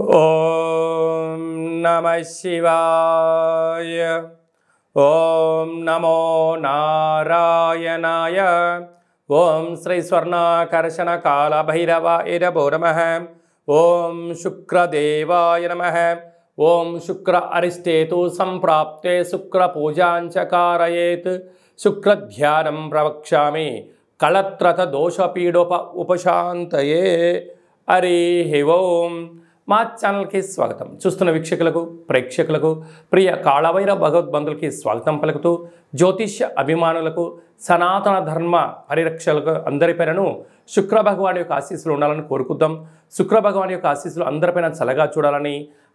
ओम नमः शिवाय ओम नमो नारायणाय ओम श्री स्वर्णाकर्षण काल भैरवाय ओम शुक्रदेवाय नम ओं शुक्र अरिष्टेतु संप्राप्ते शुक्र पूजांच कारयेत शुक्र ध्यानम प्रवक्ष्यामि उपशात हरि ओम మా ఛానల్కి స్వాగతం చూస్తున్న వీక్షకులకు ప్రేక్షకులకు ప్రియ కాళవైర భగవద్బంధులకి స్వాగతం పలుకుతూ జ్యోతిష్య అభిమానులకు సనాతన ధర్మ పరిరక్షలకు అందరి పైనను శుక్రభగవాని యొక్క ఆశీస్సులు ఉండాలని కోరుకుందాం శుక్ర భగవాన్ యొక్క ఆశీస్సులు అందరిపైన చల్లగా చూడాలని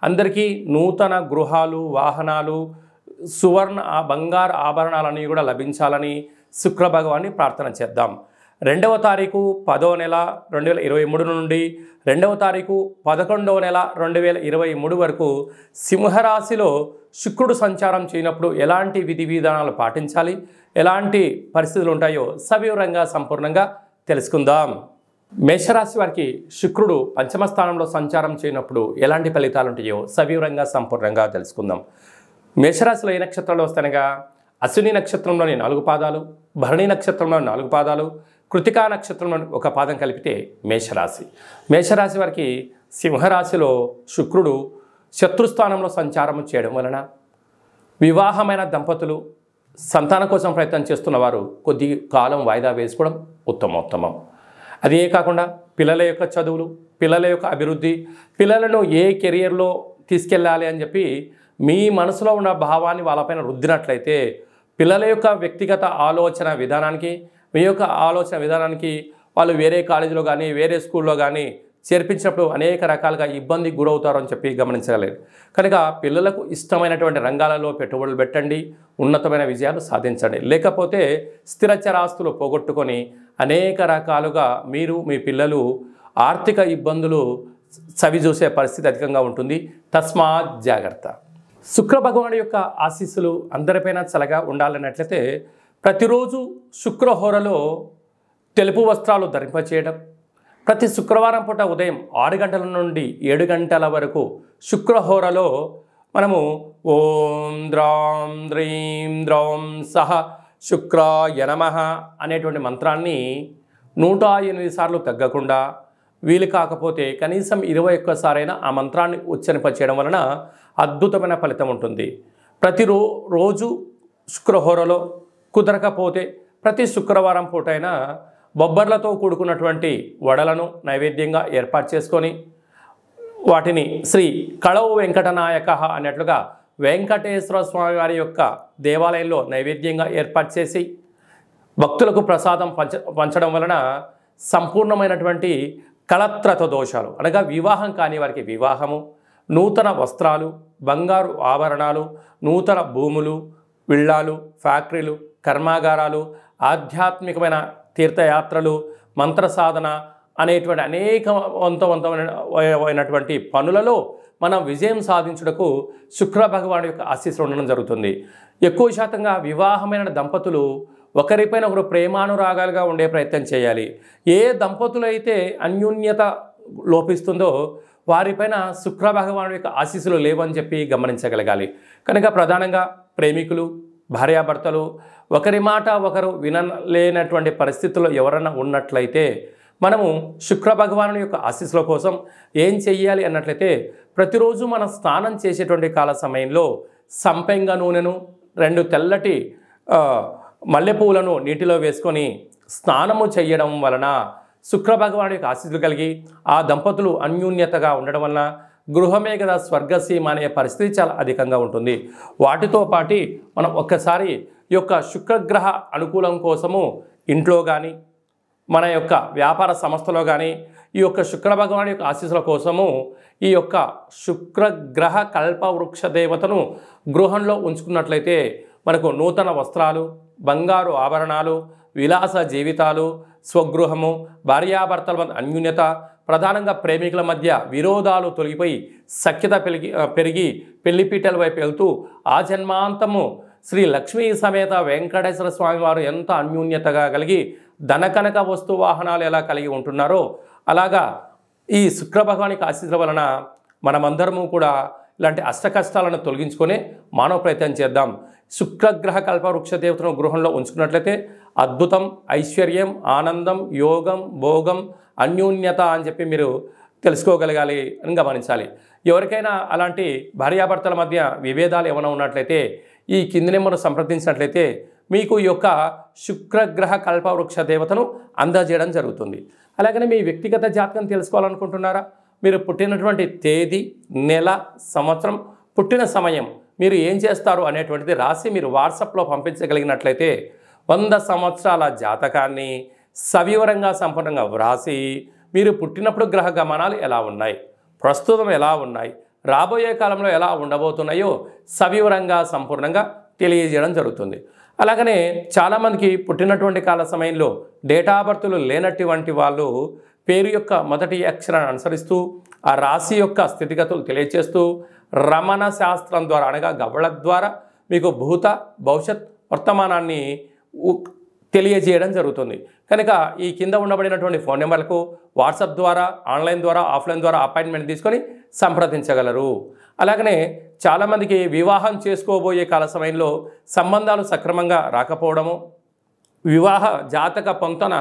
అందరికీ నూతన గృహాలు వాహనాలు సువర్ణ బంగారు ఆభరణాలన్నీ కూడా లభించాలని శుక్ర భగవాన్ని ప్రార్థన చేద్దాం రెండవ తారీఖు పదో నెల రెండు వేల ఇరవై మూడు నుండి రెండవ తారీఖు పదకొండవ నెల రెండు వేల ఇరవై మూడు వరకు సింహరాశిలో శుక్రుడు సంచారం చేయనప్పుడు ఎలాంటి విధి విధానాలు పాటించాలి ఎలాంటి పరిస్థితులు ఉంటాయో సవివరంగా సంపూర్ణంగా తెలుసుకుందాం మేషరాశి వారికి శుక్రుడు పంచమ స్థానంలో సంచారం చేయనప్పుడు ఎలాంటి ఫలితాలు ఉంటాయో సవివరంగా సంపూర్ణంగా తెలుసుకుందాం మేషరాశిలో ఏ నక్షత్రాలు వస్తానగా అశ్విని నక్షత్రంలోని నాలుగు పాదాలు భరణి నక్షత్రంలోని నాలుగు పాదాలు కృతికా నక్షత్రం ఒక పాదం కలిపితే మేషరాశి మేషరాశి వారికి సింహరాశిలో శుక్రుడు శత్రుస్థానంలో సంచారం చేయడం వలన వివాహమైన దంపతులు సంతానం కోసం ప్రయత్నం చేస్తున్న వారు కొద్ది కాలం వాయిదా వేసుకోవడం ఉత్తమోత్తమం అదే కాకుండా పిల్లల యొక్క చదువులు పిల్లల యొక్క అభివృద్ధి పిల్లలను ఏ కెరియర్లో తీసుకెళ్ళాలి అని చెప్పి మీ మనసులో ఉన్న భావాన్ని వాళ్ళపైన రుద్దినట్లయితే పిల్లల యొక్క వ్యక్తిగత ఆలోచన విధానానికి మీ యొక్క ఆలోచన విధానానికి వాళ్ళు వేరే కాలేజీలో కానీ వేరే స్కూల్లో కానీ చేర్పించినప్పుడు అనేక రకాలుగా ఇబ్బంది గురవుతారు అని చెప్పి గమనించగలేదు కనుక పిల్లలకు ఇష్టమైనటువంటి రంగాలలో పెట్టుబడులు పెట్టండి ఉన్నతమైన విజయాలు సాధించండి లేకపోతే స్థిరచరాస్తులు పోగొట్టుకొని అనేక రకాలుగా మీరు మీ పిల్లలు ఆర్థిక ఇబ్బందులు చవి చూసే పరిస్థితి అధికంగా ఉంటుంది తస్మాత్ జాగ్రత్త శుక్ర యొక్క ఆశీస్సులు అందరిపైన చలగా ఉండాలన్నట్లయితే ప్రతిరోజు శుక్రహోరలో తెలుపు వస్త్రాలు ధరింపచేయడం ప్రతి శుక్రవారం పూట ఉదయం ఆరు గంటల నుండి ఏడు గంటల వరకు శుక్రహోరలో మనము ఓం ద్రాం ద్రీం ద్రౌం సహ శుక్ర యనమ అనేటువంటి మంత్రాన్ని నూట ఎనిమిది సార్లు తగ్గకుండా వీలు కాకపోతే కనీసం ఇరవై ఒక్కసారైనా ఆ మంత్రాన్ని ఉచ్చరింపచేయడం వలన అద్భుతమైన ఫలితం ఉంటుంది ప్రతిరో రోజు శుక్రహోరలో కుదరకపోతే ప్రతి శుక్రవారం పూటైనా బొబ్బర్లతో కూడుకున్నటువంటి వడలను నైవేద్యంగా ఏర్పాటు చేసుకొని వాటిని శ్రీ కళవు వెంకటనాయక అన్నట్లుగా వెంకటేశ్వర స్వామి వారి యొక్క దేవాలయంలో నైవేద్యంగా ఏర్పాటు చేసి భక్తులకు ప్రసాదం పంచ పంచడం వలన సంపూర్ణమైనటువంటి కళత్రత దోషాలు అనగా వివాహం కాని వారికి వివాహము నూతన వస్త్రాలు బంగారు ఆభరణాలు నూతన భూములు విళ్ళాలు ఫ్యాక్టరీలు కర్మాగారాలు ఆధ్యాత్మికమైన తీర్థయాత్రలు మంత్ర సాధన అనేటువంటి అనేక వంతవంతమైనటువంటి పనులలో మనం విజయం సాధించుటకు శుక్ర భగవాను యొక్క ఆశీస్సులు ఉండడం జరుగుతుంది ఎక్కువ శాతంగా వివాహమైన దంపతులు ఒకరిపైన ఒకరు ప్రేమానురాగాలుగా ఉండే ప్రయత్నం చేయాలి ఏ దంపతులు అయితే అన్యోన్యత లోపిస్తుందో వారిపైన శుక్ర భగవాను యొక్క ఆశీస్సులు లేవని చెప్పి గమనించగలగాలి కనుక ప్రధానంగా ప్రేమికులు భార్యాభర్తలు ఒకరి మాట ఒకరు వినలేనటువంటి పరిస్థితుల్లో ఎవరైనా ఉన్నట్లయితే మనము శుక్ర భగవాను యొక్క ఆశీస్సుల కోసం ఏం చెయ్యాలి అన్నట్లయితే ప్రతిరోజు మనం స్నానం చేసేటువంటి కాల సమయంలో సంపెంగ నూనెను రెండు తెల్లటి మల్లెపూలను నీటిలో వేసుకొని స్నానము చేయడం వలన శుక్ర భగవాను యొక్క ఆశీస్సులు కలిగి ఆ దంపతులు అన్యూన్యతగా ఉండడం వలన గృహమే కదా స్వర్గసీమ అనే పరిస్థితి చాలా అధికంగా ఉంటుంది వాటితో పాటు మనం ఒక్కసారి యొక్క శుక్రగ్రహ అనుకూలం కోసము ఇంట్లో కానీ మన యొక్క వ్యాపార సంస్థలో కానీ ఈ యొక్క శుక్ర భగవాన్ యొక్క ఆశీస్సుల కోసము ఈ యొక్క శుక్రగ్రహ కల్పవృక్ష దేవతను గృహంలో ఉంచుకున్నట్లయితే మనకు నూతన వస్త్రాలు బంగారు ఆభరణాలు విలాస జీవితాలు స్వగృహము భార్యాభర్తల అన్యూన్యత ప్రధానంగా ప్రేమికుల మధ్య విరోధాలు తొలగిపోయి సఖ్యత పెరిగి పెరిగి పెళ్లిపీటల వైపు వెళ్తూ ఆ జన్మాంతము శ్రీ లక్ష్మీ సమేత వెంకటేశ్వర స్వామివారు ఎంత అన్యూన్యతగా కలిగి ధనకనక వస్తు వాహనాలు ఎలా కలిగి ఉంటున్నారో అలాగా ఈ శుక్ర భగవానికి ఆశీస్సుల వలన మనమందరము కూడా ఇలాంటి అష్టకష్టాలను తొలగించుకొని మానవ ప్రయత్నం చేద్దాం శుక్రగ్రహ కల్పవృక్ష దేవతను గృహంలో ఉంచుకున్నట్లయితే అద్భుతం ఐశ్వర్యం ఆనందం యోగం భోగం అన్యోన్యత అని చెప్పి మీరు తెలుసుకోగలగాలి అని గమనించాలి ఎవరికైనా అలాంటి భార్యాభర్తల మధ్య విభేదాలు ఏమైనా ఉన్నట్లయితే ఈ కింది నెంబర్ను సంప్రదించినట్లయితే మీకు ఈ యొక్క శుక్రగ్రహ కల్పవృక్ష దేవతను అందజేయడం జరుగుతుంది అలాగనే మీ వ్యక్తిగత జాతకం తెలుసుకోవాలనుకుంటున్నారా మీరు పుట్టినటువంటి తేదీ నెల సంవత్సరం పుట్టిన సమయం మీరు ఏం చేస్తారు అనేటువంటిది రాసి మీరు వాట్సాప్లో పంపించగలిగినట్లయితే వంద సంవత్సరాల జాతకాన్ని సవివరంగా సంపూర్ణంగా వ్రాసి మీరు పుట్టినప్పుడు గ్రహ గమనాలు ఎలా ఉన్నాయి ప్రస్తుతం ఎలా ఉన్నాయి రాబోయే కాలంలో ఎలా ఉండబోతున్నాయో సవివరంగా సంపూర్ణంగా తెలియజేయడం జరుగుతుంది అలాగనే చాలామందికి పుట్టినటువంటి కాల సమయంలో డేటా బర్త్లు లేనటువంటి వాళ్ళు పేరు యొక్క మొదటి అక్షరాన్ని అనుసరిస్తూ ఆ రాశి యొక్క స్థితిగతులు తెలియచేస్తూ రమణ శాస్త్రం ద్వారా అనగా గవళ ద్వారా మీకు భూత భవిష్యత్ వర్తమానాన్ని తెలియజేయడం జరుగుతుంది కనుక ఈ కింద ఉండబడినటువంటి ఫోన్ నెంబర్లకు వాట్సాప్ ద్వారా ఆన్లైన్ ద్వారా ఆఫ్లైన్ ద్వారా అపాయింట్మెంట్ తీసుకొని సంప్రదించగలరు అలాగనే చాలామందికి వివాహం చేసుకోబోయే కాల సమయంలో సంబంధాలు సక్రమంగా రాకపోవడము వివాహ జాతక పొంతన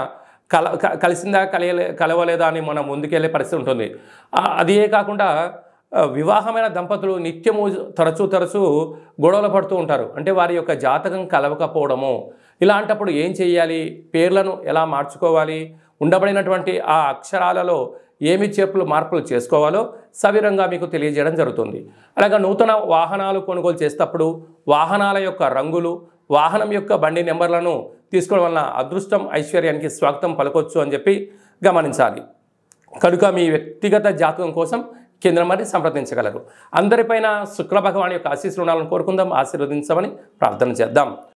కల కలిసిందా కలయలే కలవలేదా అని మనం ముందుకెళ్ళే పరిస్థితి ఉంటుంది అదే కాకుండా వివాహమైన దంపతులు నిత్యము తరచూ తరచూ గొడవలు పడుతూ ఉంటారు అంటే వారి యొక్క జాతకం కలవకపోవడము ఇలాంటప్పుడు ఏం చేయాలి పేర్లను ఎలా మార్చుకోవాలి ఉండబడినటువంటి ఆ అక్షరాలలో ఏమి చేర్పులు మార్పులు చేసుకోవాలో సవిరంగా మీకు తెలియజేయడం జరుగుతుంది అలాగే నూతన వాహనాలు కొనుగోలు చేసేటప్పుడు వాహనాల యొక్క రంగులు వాహనం యొక్క బండి నెంబర్లను తీసుకోవడం వలన అదృష్టం ఐశ్వర్యానికి స్వాగతం పలకొచ్చు అని చెప్పి గమనించాలి కనుక మీ వ్యక్తిగత జాతకం కోసం కేంద్రం మరి సంప్రదించగలరు అందరిపైన శుక్ర భగవాన్ యొక్క ఆశీస్సులు ఉండాలని కోరుకుందాం ఆశీర్వదించమని ప్రార్థన చేద్దాం